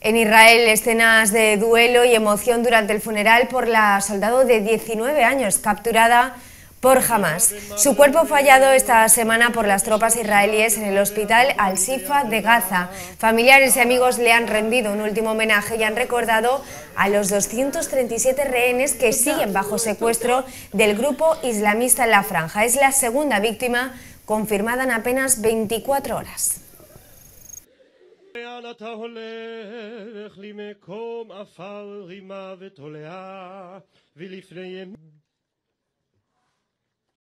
En Israel, escenas de duelo y emoción durante el funeral por la soldado de 19 años capturada por Hamas. Su cuerpo fue hallado esta semana por las tropas israelíes en el hospital Al-Sifa de Gaza. Familiares y amigos le han rendido un último homenaje y han recordado a los 237 rehenes que siguen bajo secuestro del grupo islamista en la franja. Es la segunda víctima confirmada en apenas 24 horas. לאן אתה הולך למקום עפר רימה ותולעה ולפני ימים